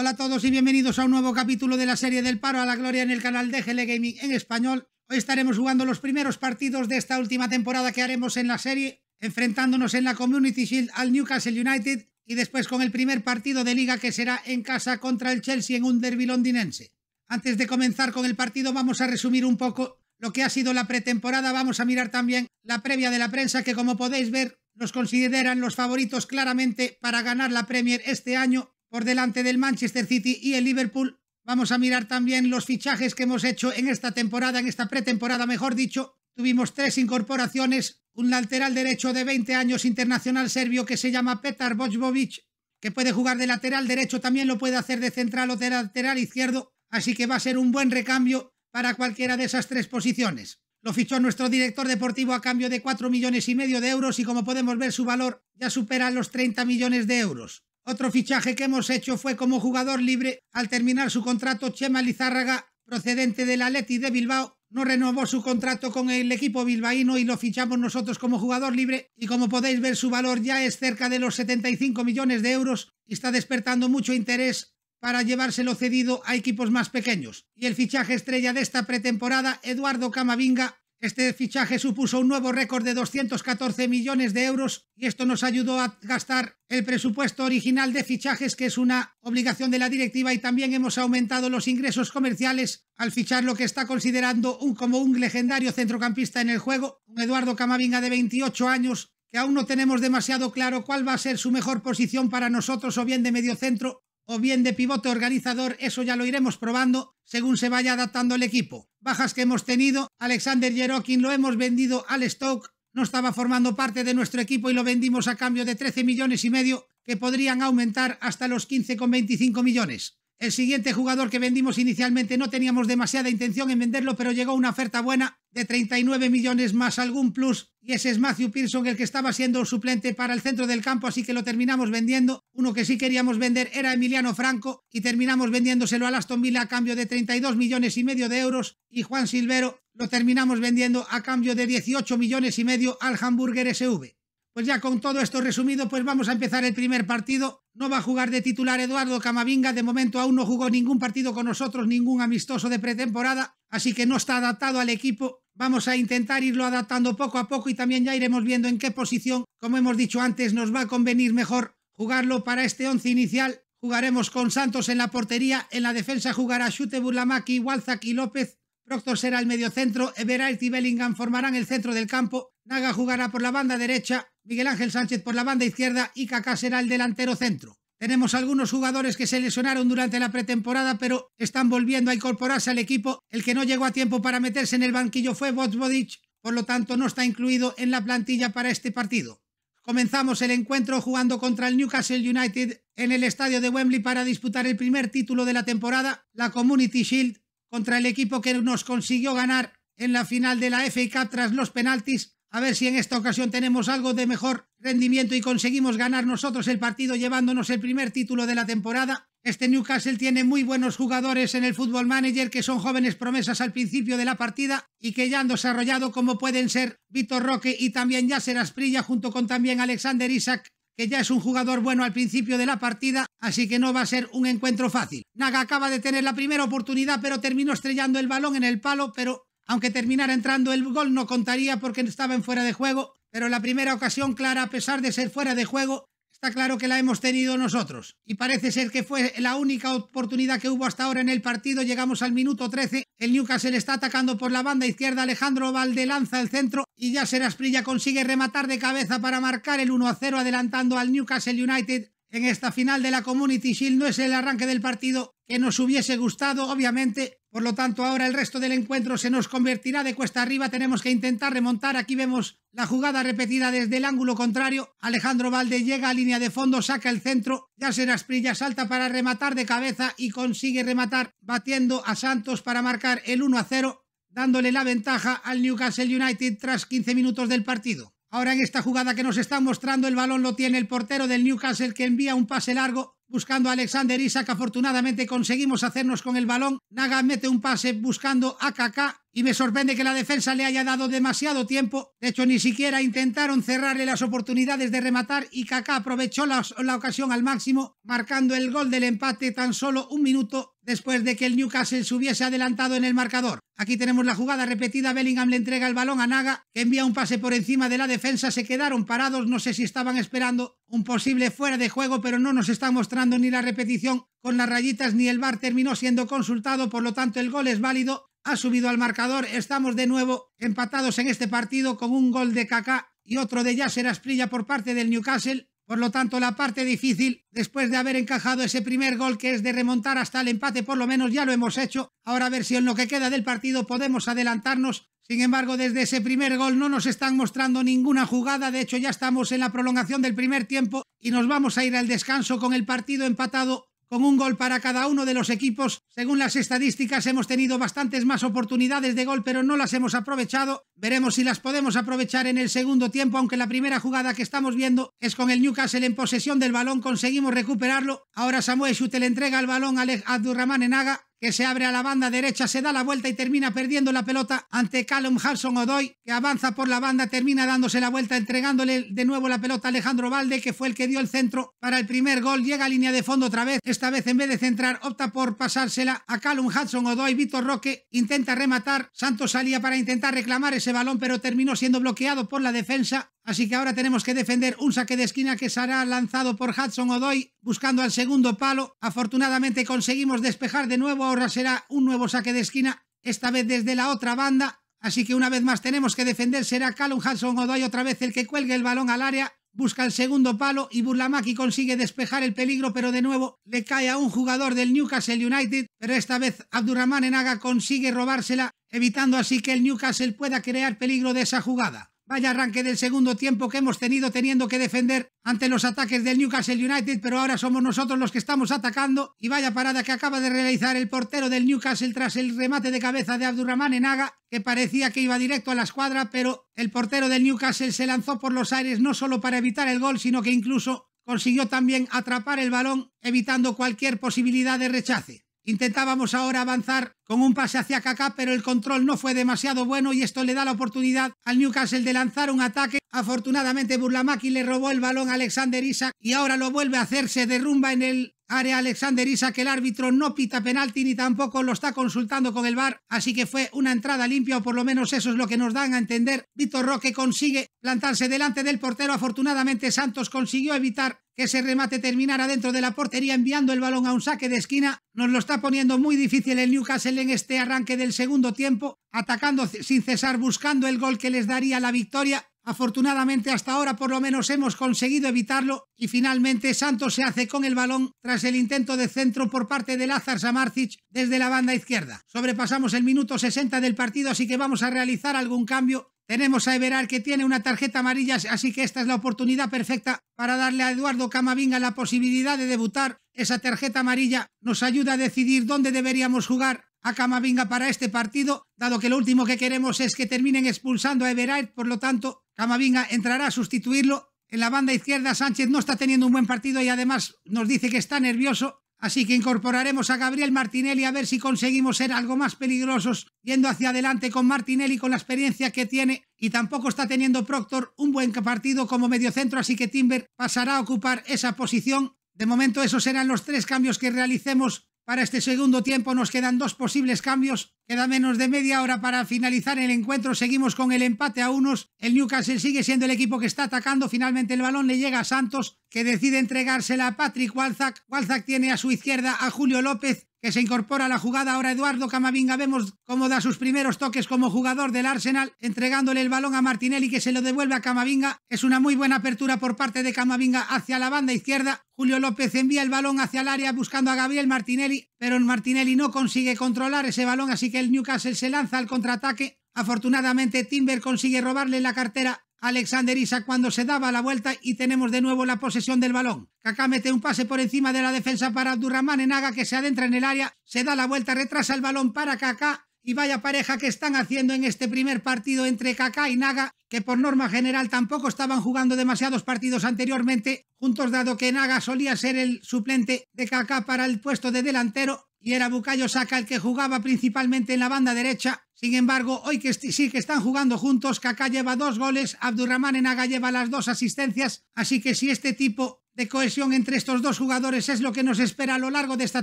Hola a todos y bienvenidos a un nuevo capítulo de la serie del paro a la gloria en el canal de GL Gaming en español. Hoy estaremos jugando los primeros partidos de esta última temporada que haremos en la serie, enfrentándonos en la Community Shield al Newcastle United y después con el primer partido de liga que será en casa contra el Chelsea en un derby londinense. Antes de comenzar con el partido vamos a resumir un poco lo que ha sido la pretemporada, vamos a mirar también la previa de la prensa que como podéis ver nos consideran los favoritos claramente para ganar la Premier este año por delante del Manchester City y el Liverpool. Vamos a mirar también los fichajes que hemos hecho en esta temporada, en esta pretemporada, mejor dicho. Tuvimos tres incorporaciones, un lateral derecho de 20 años internacional serbio que se llama Petar Bojbovic, que puede jugar de lateral derecho, también lo puede hacer de central o de lateral izquierdo, así que va a ser un buen recambio para cualquiera de esas tres posiciones. Lo fichó nuestro director deportivo a cambio de 4 millones y medio de euros y como podemos ver su valor ya supera los 30 millones de euros. Otro fichaje que hemos hecho fue como jugador libre. Al terminar su contrato, Chema Lizárraga, procedente del Atleti de Bilbao, no renovó su contrato con el equipo bilbaíno y lo fichamos nosotros como jugador libre y como podéis ver su valor ya es cerca de los 75 millones de euros y está despertando mucho interés para llevárselo cedido a equipos más pequeños. Y el fichaje estrella de esta pretemporada, Eduardo Camavinga, este fichaje supuso un nuevo récord de 214 millones de euros y esto nos ayudó a gastar el presupuesto original de fichajes, que es una obligación de la directiva, y también hemos aumentado los ingresos comerciales al fichar lo que está considerando como un legendario centrocampista en el juego, un Eduardo Camavinga de 28 años, que aún no tenemos demasiado claro cuál va a ser su mejor posición para nosotros, o bien de medio centro o bien de pivote organizador, eso ya lo iremos probando según se vaya adaptando el equipo. Bajas que hemos tenido, Alexander Yerokin lo hemos vendido al Stoke, no estaba formando parte de nuestro equipo y lo vendimos a cambio de 13 millones y medio que podrían aumentar hasta los 15,25 millones. El siguiente jugador que vendimos inicialmente no teníamos demasiada intención en venderlo, pero llegó una oferta buena de 39 millones más algún plus. Y ese es Matthew Pearson, el que estaba siendo suplente para el centro del campo, así que lo terminamos vendiendo. Uno que sí queríamos vender era Emiliano Franco y terminamos vendiéndoselo a Aston Villa a cambio de 32 millones y medio de euros. Y Juan Silvero lo terminamos vendiendo a cambio de 18 millones y medio al Hamburger SV. Pues ya con todo esto resumido, pues vamos a empezar el primer partido. No va a jugar de titular Eduardo Camavinga, de momento aún no jugó ningún partido con nosotros, ningún amistoso de pretemporada, así que no está adaptado al equipo. Vamos a intentar irlo adaptando poco a poco y también ya iremos viendo en qué posición, como hemos dicho antes, nos va a convenir mejor jugarlo para este once inicial. Jugaremos con Santos en la portería, en la defensa jugará Chute Burlamaki, Walzak y López, Proctor será el mediocentro, Everard y Bellingham formarán el centro del campo, Naga jugará por la banda derecha, Miguel Ángel Sánchez por la banda izquierda y Kaká será el delantero centro. Tenemos algunos jugadores que se lesionaron durante la pretemporada, pero están volviendo a incorporarse al equipo. El que no llegó a tiempo para meterse en el banquillo fue Botsbodic, por lo tanto no está incluido en la plantilla para este partido. Comenzamos el encuentro jugando contra el Newcastle United en el estadio de Wembley para disputar el primer título de la temporada, la Community Shield, contra el equipo que nos consiguió ganar en la final de la FA Cup tras los penaltis a ver si en esta ocasión tenemos algo de mejor rendimiento y conseguimos ganar nosotros el partido llevándonos el primer título de la temporada. Este Newcastle tiene muy buenos jugadores en el fútbol manager que son jóvenes promesas al principio de la partida y que ya han desarrollado como pueden ser Vitor Roque y también Yasser Asprilla junto con también Alexander Isaac que ya es un jugador bueno al principio de la partida, así que no va a ser un encuentro fácil. Naga acaba de tener la primera oportunidad, pero terminó estrellando el balón en el palo, pero aunque terminara entrando el gol no contaría porque estaba en fuera de juego, pero la primera ocasión clara, a pesar de ser fuera de juego, está claro que la hemos tenido nosotros. Y parece ser que fue la única oportunidad que hubo hasta ahora en el partido. Llegamos al minuto 13, el Newcastle está atacando por la banda izquierda, Alejandro Valde lanza el centro y ya Serasprilla consigue rematar de cabeza para marcar el 1-0 adelantando al Newcastle United en esta final de la Community Shield no es el arranque del partido que nos hubiese gustado, obviamente, por lo tanto, ahora el resto del encuentro se nos convertirá de cuesta arriba. Tenemos que intentar remontar. Aquí vemos la jugada repetida desde el ángulo contrario. Alejandro Valde llega a línea de fondo, saca el centro. será Asprilla salta para rematar de cabeza y consigue rematar batiendo a Santos para marcar el 1 a 0, dándole la ventaja al Newcastle United tras 15 minutos del partido. Ahora en esta jugada que nos están mostrando el balón lo tiene el portero del Newcastle que envía un pase largo buscando a Alexander Isaac. Afortunadamente conseguimos hacernos con el balón. Naga mete un pase buscando a Kaká y me sorprende que la defensa le haya dado demasiado tiempo. De hecho, ni siquiera intentaron cerrarle las oportunidades de rematar y Kaká aprovechó la, ocasión al máximo, marcando el gol del empate tan solo un minuto después de que el Newcastle se hubiese adelantado en el marcador. Aquí tenemos la jugada repetida, Bellingham le entrega el balón a Naga, que envía un pase por encima de la defensa, se quedaron parados, no sé si estaban esperando un posible fuera de juego, pero no nos está mostrando ni la repetición con las rayitas ni el bar terminó siendo consultado, por lo tanto el gol es válido ha subido al marcador. Estamos de nuevo empatados en este partido con un gol de Kaká y otro de Yasser Asprilla por parte del Newcastle. Por lo tanto, la parte difícil, después de haber encajado ese primer gol que es de remontar hasta el empate, por lo menos ya lo hemos hecho. Ahora a ver si en lo que queda del partido podemos adelantarnos. Sin embargo, desde ese primer gol no nos están mostrando ninguna jugada. De hecho, ya estamos en la prolongación del primer tiempo y nos vamos a ir al descanso con el partido empatado con un gol para cada uno de los equipos, según las estadísticas hemos tenido bastantes más oportunidades de gol, pero no las hemos aprovechado. Veremos si las podemos aprovechar en el segundo tiempo, aunque la primera jugada que estamos viendo es con el Newcastle en posesión del balón, conseguimos recuperarlo. Ahora Samuel Schutte le entrega el balón a Abdurrahman Enaga, que se abre a la banda derecha, se da la vuelta y termina perdiendo la pelota ante Callum hudson Odoy, que avanza por la banda, termina dándose la vuelta, entregándole de nuevo la pelota a Alejandro Valde, que fue el que dio el centro para el primer gol, llega a línea de fondo otra vez, esta vez en vez de centrar, opta por pasársela a Callum Hudson Odoy, Vitor Roque intenta rematar, Santos salía para intentar reclamar ese balón, pero terminó siendo bloqueado por la defensa, Así que ahora tenemos que defender un saque de esquina que será lanzado por Hudson Odoy buscando al segundo palo. Afortunadamente conseguimos despejar de nuevo, ahora será un nuevo saque de esquina, esta vez desde la otra banda. Así que una vez más tenemos que defender, será Callum Hudson Odoy otra vez el que cuelgue el balón al área. Busca el segundo palo y Burlamaki consigue despejar el peligro, pero de nuevo le cae a un jugador del Newcastle United, pero esta vez Abdurrahman Enaga consigue robársela, evitando así que el Newcastle pueda crear peligro de esa jugada. Vaya arranque del segundo tiempo que hemos tenido teniendo que defender ante los ataques del Newcastle United, pero ahora somos nosotros los que estamos atacando y vaya parada que acaba de realizar el portero del Newcastle tras el remate de cabeza de Abdurrahman Enaga, que parecía que iba directo a la escuadra, pero el portero del Newcastle se lanzó por los aires no solo para evitar el gol, sino que incluso consiguió también atrapar el balón evitando cualquier posibilidad de rechace. Intentábamos ahora avanzar con un pase hacia Kaká, pero el control no fue demasiado bueno y esto le da la oportunidad al Newcastle de lanzar un ataque. Afortunadamente Burlamaki le robó el balón a Alexander Isaac y ahora lo vuelve a hacerse derrumba en el área Alexander Isaac, el árbitro no pita penalti ni tampoco lo está consultando con el VAR, así que fue una entrada limpia o por lo menos eso es lo que nos dan a entender. Vitor Roque consigue plantarse delante del portero, afortunadamente Santos consiguió evitar que ese remate terminara dentro de la portería enviando el balón a un saque de esquina, nos lo está poniendo muy difícil el Newcastle en este arranque del segundo tiempo, atacando sin cesar, buscando el gol que les daría la victoria. Afortunadamente hasta ahora por lo menos hemos conseguido evitarlo y finalmente Santos se hace con el balón tras el intento de centro por parte de Lazar Samarcic desde la banda izquierda. Sobrepasamos el minuto 60 del partido así que vamos a realizar algún cambio tenemos a Everard que tiene una tarjeta amarilla, así que esta es la oportunidad perfecta para darle a Eduardo Camavinga la posibilidad de debutar. Esa tarjeta amarilla nos ayuda a decidir dónde deberíamos jugar a Camavinga para este partido, dado que lo último que queremos es que terminen expulsando a Everard, por lo tanto, Camavinga entrará a sustituirlo. En la banda izquierda Sánchez no está teniendo un buen partido y además nos dice que está nervioso, Así que incorporaremos a Gabriel Martinelli a ver si conseguimos ser algo más peligrosos yendo hacia adelante con Martinelli con la experiencia que tiene y tampoco está teniendo Proctor un buen partido como mediocentro, así que Timber pasará a ocupar esa posición. De momento esos serán los tres cambios que realicemos para este segundo tiempo nos quedan dos posibles cambios. Queda menos de media hora para finalizar el encuentro. Seguimos con el empate a unos. El Newcastle sigue siendo el equipo que está atacando. Finalmente el balón le llega a Santos, que decide entregársela a Patrick Walzak. Walzak tiene a su izquierda a Julio López que se incorpora a la jugada ahora Eduardo Camavinga. Vemos cómo da sus primeros toques como jugador del Arsenal, entregándole el balón a Martinelli que se lo devuelve a Camavinga. Es una muy buena apertura por parte de Camavinga hacia la banda izquierda. Julio López envía el balón hacia el área buscando a Gabriel Martinelli, pero Martinelli no consigue controlar ese balón, así que el Newcastle se lanza al contraataque. Afortunadamente Timber consigue robarle la cartera Alexander Isaac cuando se daba la vuelta y tenemos de nuevo la posesión del balón. Kaká mete un pase por encima de la defensa para Abdurrahman Enaga que se adentra en el área, se da la vuelta, retrasa el balón para Kaká y vaya pareja que están haciendo en este primer partido entre Kaká y Naga, que por norma general tampoco estaban jugando demasiados partidos anteriormente juntos, dado que Naga solía ser el suplente de Kaká para el puesto de delantero y era Bukayo Saka el que jugaba principalmente en la banda derecha. Sin embargo, hoy que sí que están jugando juntos, Kaká lleva dos goles, Abdurrahman Naga lleva las dos asistencias, así que si este tipo de cohesión entre estos dos jugadores es lo que nos espera a lo largo de esta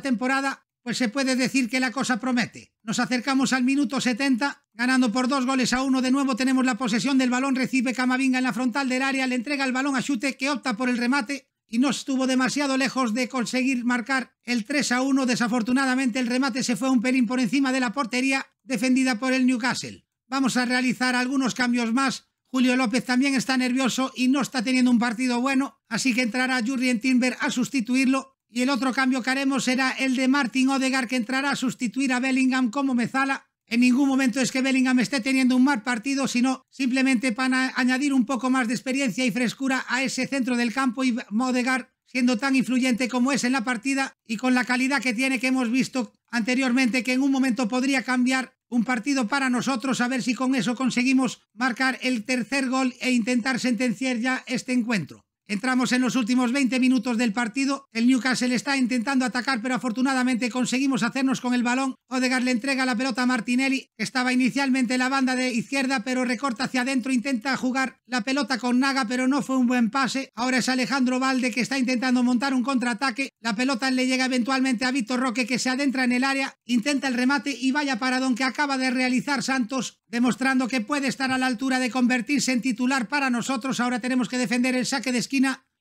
temporada, pues se puede decir que la cosa promete. Nos acercamos al minuto 70, ganando por dos goles a uno. De nuevo tenemos la posesión del balón, recibe Camavinga en la frontal del área, le entrega el balón a Chute que opta por el remate y no estuvo demasiado lejos de conseguir marcar el 3 a 1. Desafortunadamente el remate se fue un pelín por encima de la portería defendida por el Newcastle. Vamos a realizar algunos cambios más. Julio López también está nervioso y no está teniendo un partido bueno, así que entrará Jurrien Timber a sustituirlo y el otro cambio que haremos será el de Martin Odegar, que entrará a sustituir a Bellingham como Mezala. En ningún momento es que Bellingham esté teniendo un mal partido, sino simplemente para añadir un poco más de experiencia y frescura a ese centro del campo y Odegar siendo tan influyente como es en la partida y con la calidad que tiene que hemos visto anteriormente que en un momento podría cambiar un partido para nosotros, a ver si con eso conseguimos marcar el tercer gol e intentar sentenciar ya este encuentro. Entramos en los últimos 20 minutos del partido. El Newcastle está intentando atacar, pero afortunadamente conseguimos hacernos con el balón. Odegaard le entrega la pelota a Martinelli, estaba inicialmente en la banda de izquierda, pero recorta hacia adentro. Intenta jugar la pelota con Naga, pero no fue un buen pase. Ahora es Alejandro Valde que está intentando montar un contraataque. La pelota le llega eventualmente a Víctor Roque, que se adentra en el área, intenta el remate y vaya para que acaba de realizar Santos, demostrando que puede estar a la altura de convertirse en titular para nosotros. Ahora tenemos que defender el saque de esquina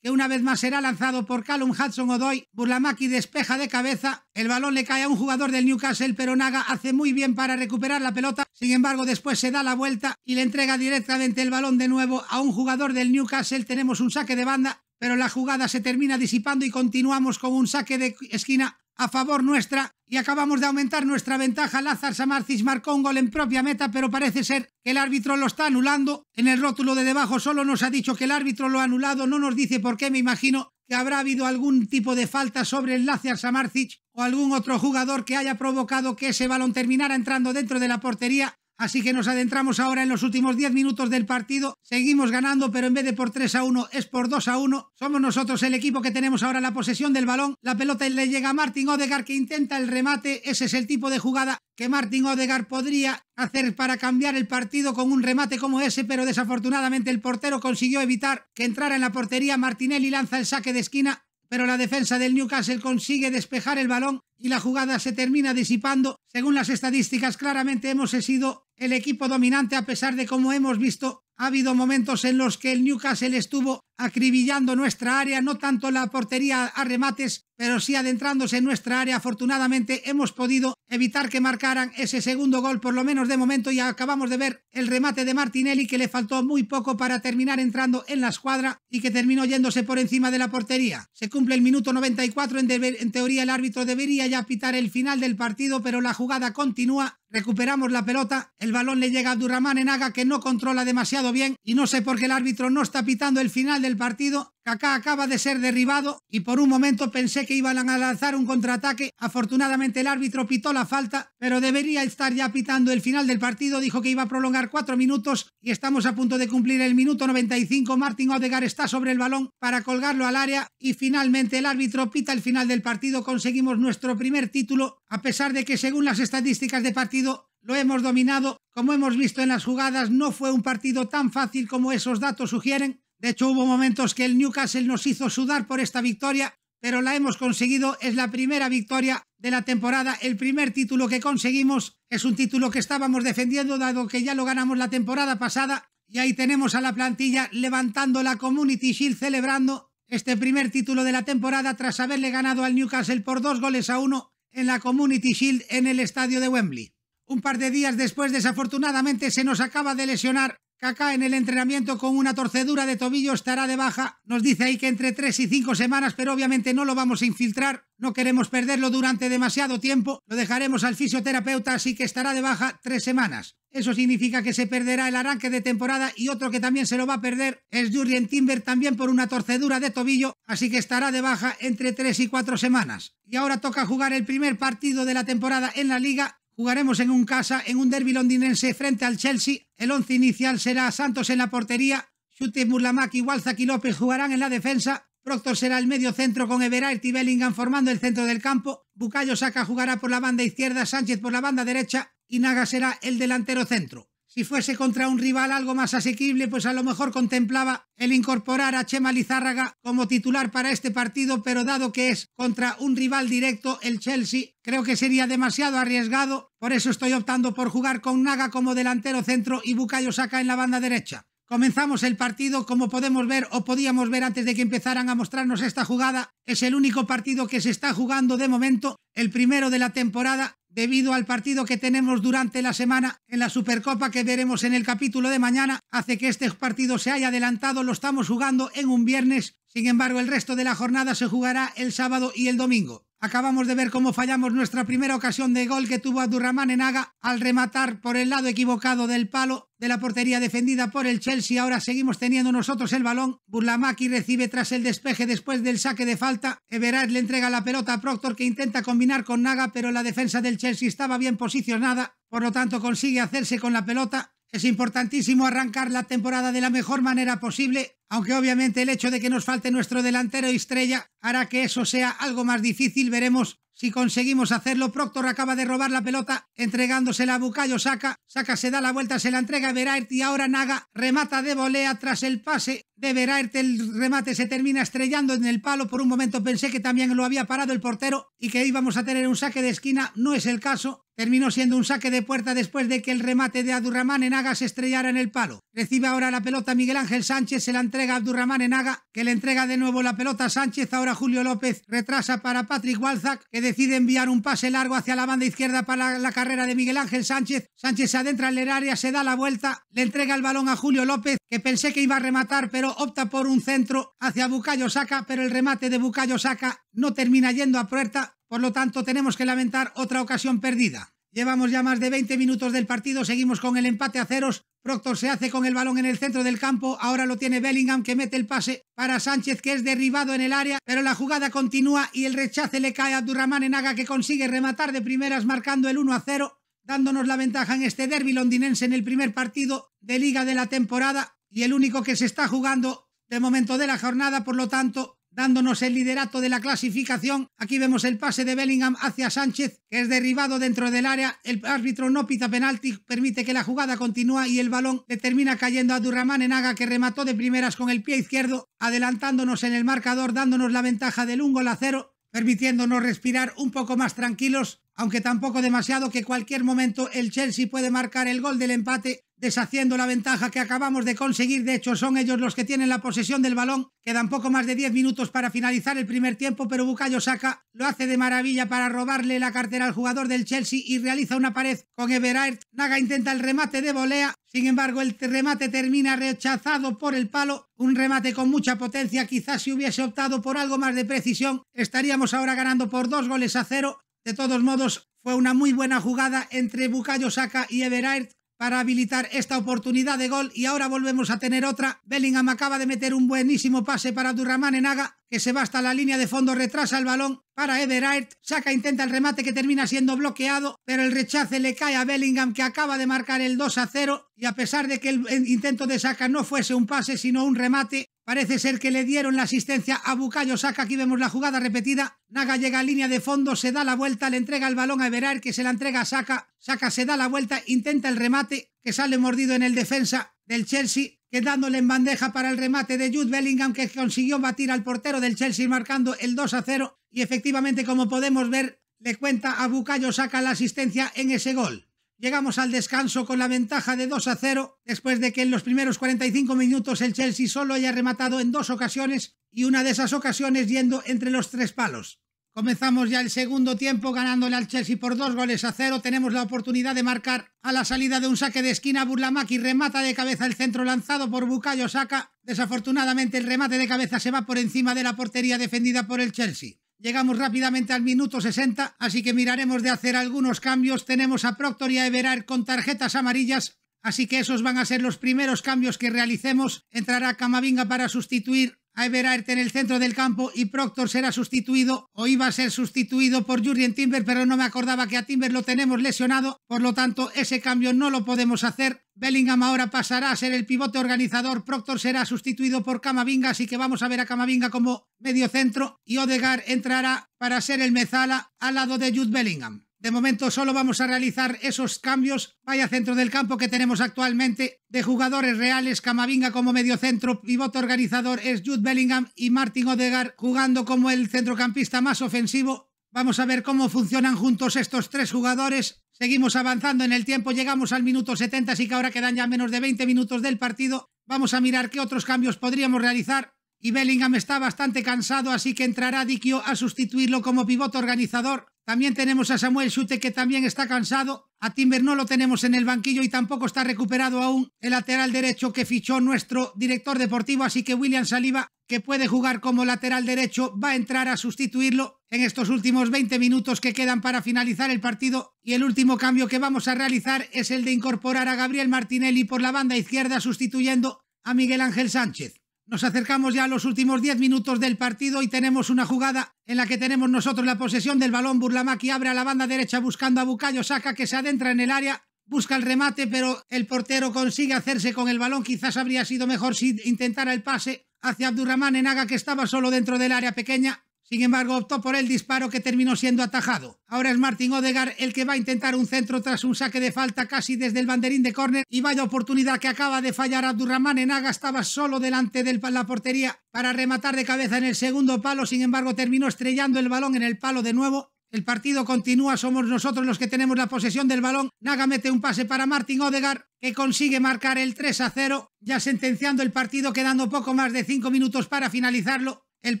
que una vez más será lanzado por Callum Hudson Odoy. Burlamaki despeja de cabeza. El balón le cae a un jugador del Newcastle, pero Naga hace muy bien para recuperar la pelota. Sin embargo, después se da la vuelta y le entrega directamente el balón de nuevo a un jugador del Newcastle. Tenemos un saque de banda, pero la jugada se termina disipando y continuamos con un saque de esquina a favor nuestra y acabamos de aumentar nuestra ventaja. Lázaro Samarcic marcó un gol en propia meta, pero parece ser que el árbitro lo está anulando. En el rótulo de debajo solo nos ha dicho que el árbitro lo ha anulado, no nos dice por qué, me imagino que habrá habido algún tipo de falta sobre el Lázaro Samarcic o algún otro jugador que haya provocado que ese balón terminara entrando dentro de la portería Así que nos adentramos ahora en los últimos 10 minutos del partido. Seguimos ganando, pero en vez de por 3 a 1 es por 2 a 1. Somos nosotros el equipo que tenemos ahora la posesión del balón. La pelota le llega a Martin Odegar que intenta el remate. Ese es el tipo de jugada que Martin Odegar podría hacer para cambiar el partido con un remate como ese, pero desafortunadamente el portero consiguió evitar que entrara en la portería. Martinelli lanza el saque de esquina pero la defensa del Newcastle consigue despejar el balón y la jugada se termina disipando. Según las estadísticas, claramente hemos sido el equipo dominante a pesar de como hemos visto ha habido momentos en los que el Newcastle estuvo acribillando nuestra área, no tanto la portería a remates, pero sí adentrándose en nuestra área. Afortunadamente hemos podido evitar que marcaran ese segundo gol, por lo menos de momento, y acabamos de ver el remate de Martinelli que le faltó muy poco para terminar entrando en la escuadra y que terminó yéndose por encima de la portería. Se cumple el minuto 94, en, en teoría el árbitro debería ya pitar el final del partido, pero la jugada continúa Recuperamos la pelota, el balón le llega a Durramán Aga, que no controla demasiado bien y no sé por qué el árbitro no está pitando el final del partido. Kaká acaba de ser derribado y por un momento pensé que iban a lanzar un contraataque. Afortunadamente el árbitro pitó la falta, pero debería estar ya pitando el final del partido. Dijo que iba a prolongar cuatro minutos y estamos a punto de cumplir el minuto 95. Martin Odegar está sobre el balón para colgarlo al área y finalmente el árbitro pita el final del partido. Conseguimos nuestro primer título a pesar de que según las estadísticas de partido lo hemos dominado, como hemos visto en las jugadas, no fue un partido tan fácil como esos datos sugieren. De hecho, hubo momentos que el Newcastle nos hizo sudar por esta victoria, pero la hemos conseguido, es la primera victoria de la temporada, el primer título que conseguimos, es un título que estábamos defendiendo dado que ya lo ganamos la temporada pasada y ahí tenemos a la plantilla levantando la Community Shield celebrando este primer título de la temporada tras haberle ganado al Newcastle por dos goles a uno en la Community Shield en el estadio de Wembley. Un par de días después, desafortunadamente, se nos acaba de lesionar Kaká en el entrenamiento con una torcedura de tobillo estará de baja. Nos dice ahí que entre 3 y 5 semanas, pero obviamente no lo vamos a infiltrar. No queremos perderlo durante demasiado tiempo. Lo dejaremos al fisioterapeuta, así que estará de baja 3 semanas. Eso significa que se perderá el arranque de temporada y otro que también se lo va a perder es Jurgen Timber también por una torcedura de tobillo, así que estará de baja entre 3 y 4 semanas. Y ahora toca jugar el primer partido de la temporada en la liga Jugaremos en un casa, en un derby londinense frente al Chelsea. El once inicial será Santos en la portería. Chute Murlamaki, y y López jugarán en la defensa. Proctor será el medio centro con Everard y Bellingham formando el centro del campo. Bucayo Saka jugará por la banda izquierda, Sánchez por la banda derecha y Naga será el delantero centro. Si fuese contra un rival algo más asequible, pues a lo mejor contemplaba el incorporar a Chema Lizárraga como titular para este partido, pero dado que es contra un rival directo, el Chelsea, creo que sería demasiado arriesgado, por eso estoy optando por jugar con Naga como delantero centro y Bukayo Saka en la banda derecha. Comenzamos el partido, como podemos ver o podíamos ver antes de que empezaran a mostrarnos esta jugada, es el único partido que se está jugando de momento, el primero de la temporada, debido al partido que tenemos durante la semana en la Supercopa que veremos en el capítulo de mañana, hace que este partido se haya adelantado, lo estamos jugando en un viernes, sin embargo el resto de la jornada se jugará el sábado y el domingo. Acabamos de ver cómo fallamos nuestra primera ocasión de gol que tuvo en Enaga al rematar por el lado equivocado del palo de la portería defendida por el Chelsea. Ahora seguimos teniendo nosotros el balón. Burlamaki recibe tras el despeje después del saque de falta. Everard le entrega la pelota a Proctor que intenta combinar con Naga, pero la defensa del Chelsea estaba bien posicionada, por lo tanto consigue hacerse con la pelota. Es importantísimo arrancar la temporada de la mejor manera posible, aunque obviamente el hecho de que nos falte nuestro delantero estrella hará que eso sea algo más difícil. Veremos si conseguimos hacerlo, Proctor acaba de robar la pelota entregándosela a Bucayo Saca. Saca se da la vuelta, se la entrega a Veraert y ahora Naga remata de volea tras el pase de Veraert, El remate se termina estrellando en el palo. Por un momento pensé que también lo había parado el portero y que íbamos a tener un saque de esquina. No es el caso. Terminó siendo un saque de puerta después de que el remate de Adurramán Enaga se estrellara en el palo. Recibe ahora la pelota Miguel Ángel Sánchez, se la entrega a en Enaga, que le entrega de nuevo la pelota a Sánchez. Ahora Julio López retrasa para Patrick Walzak, que decide enviar un pase largo hacia la banda izquierda para la carrera de Miguel Ángel Sánchez. Sánchez se adentra en el área, se da la vuelta, le entrega el balón a Julio López, que pensé que iba a rematar, pero opta por un centro hacia Bucayo Saca, pero el remate de Bucayo Saca no termina yendo a puerta, por lo tanto tenemos que lamentar otra ocasión perdida. Llevamos ya más de 20 minutos del partido, seguimos con el empate a ceros. Proctor se hace con el balón en el centro del campo, ahora lo tiene Bellingham que mete el pase para Sánchez que es derribado en el área, pero la jugada continúa y el rechace le cae a Abdurrahman Enaga que consigue rematar de primeras marcando el 1 a 0, dándonos la ventaja en este derby londinense en el primer partido de liga de la temporada y el único que se está jugando de momento de la jornada, por lo tanto, dándonos el liderato de la clasificación. Aquí vemos el pase de Bellingham hacia Sánchez, que es derribado dentro del área. El árbitro no pita penalti, permite que la jugada continúe y el balón le termina cayendo a Durramán Enaga, que remató de primeras con el pie izquierdo, adelantándonos en el marcador, dándonos la ventaja del un gol a cero, permitiéndonos respirar un poco más tranquilos. Aunque tampoco demasiado que cualquier momento el Chelsea puede marcar el gol del empate deshaciendo la ventaja que acabamos de conseguir. De hecho, son ellos los que tienen la posesión del balón. Quedan poco más de 10 minutos para finalizar el primer tiempo, pero Bucayo saca lo hace de maravilla para robarle la cartera al jugador del Chelsea y realiza una pared con Everard. Naga intenta el remate de volea, sin embargo, el remate termina rechazado por el palo. Un remate con mucha potencia, quizás si hubiese optado por algo más de precisión, estaríamos ahora ganando por dos goles a cero. De todos modos, fue una muy buena jugada entre Bucayo Saka y Everard para habilitar esta oportunidad de gol y ahora volvemos a tener otra. Bellingham acaba de meter un buenísimo pase para Durramán en Haga que se va hasta la línea de fondo, retrasa el balón para Everard, saca, intenta el remate que termina siendo bloqueado, pero el rechace le cae a Bellingham que acaba de marcar el 2 a 0 y a pesar de que el intento de Saca no fuese un pase sino un remate, parece ser que le dieron la asistencia a Bucayo Saca, aquí vemos la jugada repetida, Naga llega a línea de fondo, se da la vuelta, le entrega el balón a Everard que se la entrega a Saca, Saca se da la vuelta, intenta el remate que sale mordido en el defensa del Chelsea, quedándole en bandeja para el remate de Jude Bellingham que consiguió batir al portero del Chelsea marcando el 2 a 0 y efectivamente como podemos ver le cuenta a Bucayo saca la asistencia en ese gol. Llegamos al descanso con la ventaja de 2 a 0 después de que en los primeros 45 minutos el Chelsea solo haya rematado en dos ocasiones y una de esas ocasiones yendo entre los tres palos. Comenzamos ya el segundo tiempo ganándole al Chelsea por dos goles a cero. Tenemos la oportunidad de marcar a la salida de un saque de esquina. Burlamaki remata de cabeza el centro lanzado por Bukayo Saka. Desafortunadamente el remate de cabeza se va por encima de la portería defendida por el Chelsea. Llegamos rápidamente al minuto 60, así que miraremos de hacer algunos cambios. Tenemos a Proctor y a Everard con tarjetas amarillas, así que esos van a ser los primeros cambios que realicemos. Entrará Camavinga para sustituir a Everaert este en el centro del campo y Proctor será sustituido o iba a ser sustituido por Jurien Timber, pero no me acordaba que a Timber lo tenemos lesionado, por lo tanto ese cambio no lo podemos hacer. Bellingham ahora pasará a ser el pivote organizador, Proctor será sustituido por Camavinga, así que vamos a ver a Camavinga como centro y Odegar entrará para ser el mezala al lado de Jude Bellingham. De momento solo vamos a realizar esos cambios. Vaya centro del campo que tenemos actualmente de jugadores reales. Camavinga como mediocentro, pivote organizador es Jude Bellingham y Martin Odegaard jugando como el centrocampista más ofensivo. Vamos a ver cómo funcionan juntos estos tres jugadores. Seguimos avanzando en el tiempo, llegamos al minuto 70, así que ahora quedan ya menos de 20 minutos del partido. Vamos a mirar qué otros cambios podríamos realizar. Y Bellingham está bastante cansado, así que entrará Dikio a sustituirlo como pivote organizador. También tenemos a Samuel sute que también está cansado. A Timber no lo tenemos en el banquillo y tampoco está recuperado aún el lateral derecho que fichó nuestro director deportivo, así que William Saliba, que puede jugar como lateral derecho, va a entrar a sustituirlo en estos últimos 20 minutos que quedan para finalizar el partido. Y el último cambio que vamos a realizar es el de incorporar a Gabriel Martinelli por la banda izquierda sustituyendo a Miguel Ángel Sánchez. Nos acercamos ya a los últimos 10 minutos del partido y tenemos una jugada en la que tenemos nosotros la posesión del balón. Burlamaki abre a la banda derecha buscando a Bucayo, saca que se adentra en el área, busca el remate, pero el portero consigue hacerse con el balón. Quizás habría sido mejor si intentara el pase hacia Abdurrahman Enaga que estaba solo dentro del área pequeña. Sin embargo, optó por el disparo que terminó siendo atajado. Ahora es Martin Odegar el que va a intentar un centro tras un saque de falta casi desde el banderín de córner y vaya oportunidad que acaba de fallar Abdurrahman Enaga estaba solo delante de la portería para rematar de cabeza en el segundo palo, sin embargo terminó estrellando el balón en el palo de nuevo. El partido continúa, somos nosotros los que tenemos la posesión del balón. Naga mete un pase para Martin Odegar, que consigue marcar el 3 a 0, ya sentenciando el partido, quedando poco más de 5 minutos para finalizarlo. El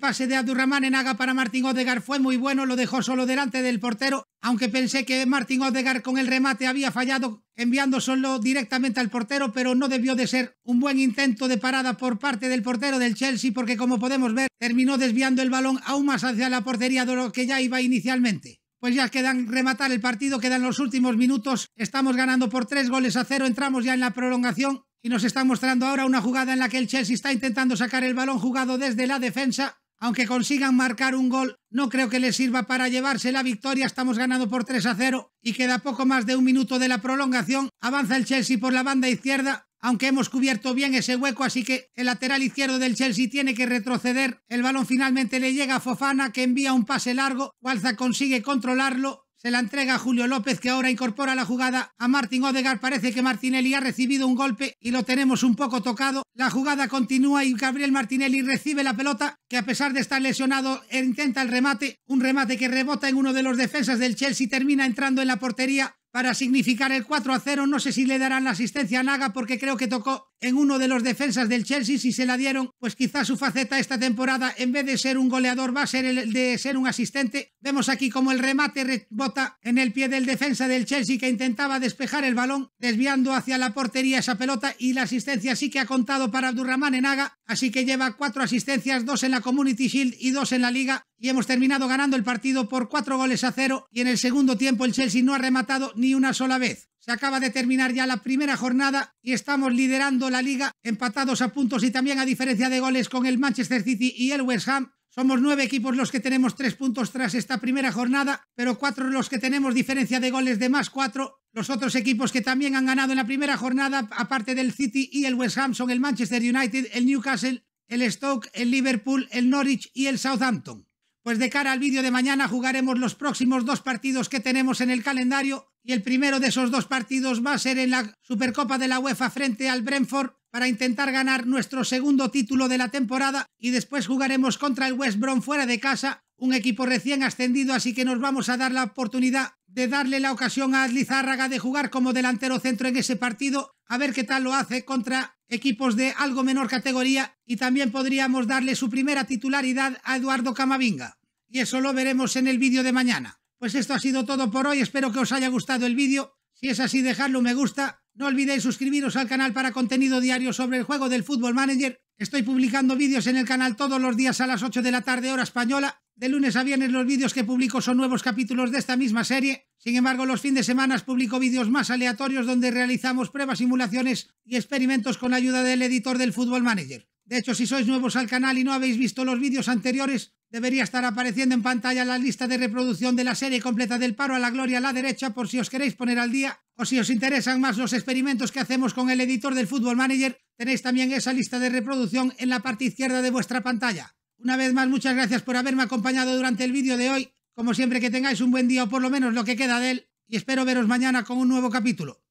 pase de Abdurrahman en para Martín Odegar fue muy bueno, lo dejó solo delante del portero, aunque pensé que Martín Odegar con el remate había fallado enviando solo directamente al portero, pero no debió de ser un buen intento de parada por parte del portero del Chelsea porque como podemos ver terminó desviando el balón aún más hacia la portería de lo que ya iba inicialmente. Pues ya quedan rematar el partido, quedan los últimos minutos, estamos ganando por tres goles a cero, entramos ya en la prolongación y nos está mostrando ahora una jugada en la que el Chelsea está intentando sacar el balón jugado desde la defensa. Aunque consigan marcar un gol, no creo que les sirva para llevarse la victoria. Estamos ganando por 3 a 0 y queda poco más de un minuto de la prolongación. Avanza el Chelsea por la banda izquierda, aunque hemos cubierto bien ese hueco, así que el lateral izquierdo del Chelsea tiene que retroceder. El balón finalmente le llega a Fofana, que envía un pase largo. Walza consigue controlarlo se la entrega a Julio López que ahora incorpora la jugada a Martin Odegaard. Parece que Martinelli ha recibido un golpe y lo tenemos un poco tocado. La jugada continúa y Gabriel Martinelli recibe la pelota que a pesar de estar lesionado intenta el remate. Un remate que rebota en uno de los defensas del Chelsea termina entrando en la portería para significar el 4 a 0. No sé si le darán la asistencia a Naga porque creo que tocó en uno de los defensas del Chelsea si se la dieron, pues quizás su faceta esta temporada en vez de ser un goleador va a ser el de ser un asistente. Vemos aquí como el remate rebota en el pie del defensa del Chelsea que intentaba despejar el balón desviando hacia la portería esa pelota y la asistencia sí que ha contado para Abdurrahman Enaga, así que lleva cuatro asistencias, dos en la Community Shield y dos en la Liga y hemos terminado ganando el partido por cuatro goles a cero y en el segundo tiempo el Chelsea no ha rematado ni una sola vez. Se acaba de terminar ya la primera jornada y estamos liderando la liga, empatados a puntos y también a diferencia de goles con el Manchester City y el West Ham. Somos nueve equipos los que tenemos tres puntos tras esta primera jornada, pero cuatro los que tenemos diferencia de goles de más cuatro. Los otros equipos que también han ganado en la primera jornada, aparte del City y el West Ham, son el Manchester United, el Newcastle, el Stoke, el Liverpool, el Norwich y el Southampton. Pues de cara al vídeo de mañana jugaremos los próximos dos partidos que tenemos en el calendario y el primero de esos dos partidos va a ser en la Supercopa de la UEFA frente al Brentford para intentar ganar nuestro segundo título de la temporada y después jugaremos contra el West Brom fuera de casa, un equipo recién ascendido, así que nos vamos a dar la oportunidad de darle la ocasión a Lizárraga de jugar como delantero centro en ese partido, a ver qué tal lo hace contra equipos de algo menor categoría y también podríamos darle su primera titularidad a Eduardo Camavinga. Y eso lo veremos en el vídeo de mañana. Pues esto ha sido todo por hoy, espero que os haya gustado el vídeo. Si es así, dejadlo un me gusta. No olvidéis suscribiros al canal para contenido diario sobre el juego del Fútbol Manager. Estoy publicando vídeos en el canal todos los días a las 8 de la tarde hora española. De lunes a viernes los vídeos que publico son nuevos capítulos de esta misma serie. Sin embargo, los fines de semana publico vídeos más aleatorios donde realizamos pruebas, simulaciones y experimentos con la ayuda del editor del Fútbol Manager. De hecho, si sois nuevos al canal y no habéis visto los vídeos anteriores, debería estar apareciendo en pantalla la lista de reproducción de la serie completa del paro a la gloria a la derecha por si os queréis poner al día o si os interesan más los experimentos que hacemos con el editor del Football Manager, tenéis también esa lista de reproducción en la parte izquierda de vuestra pantalla. Una vez más, muchas gracias por haberme acompañado durante el vídeo de hoy. Como siempre, que tengáis un buen día o por lo menos lo que queda de él. Y espero veros mañana con un nuevo capítulo.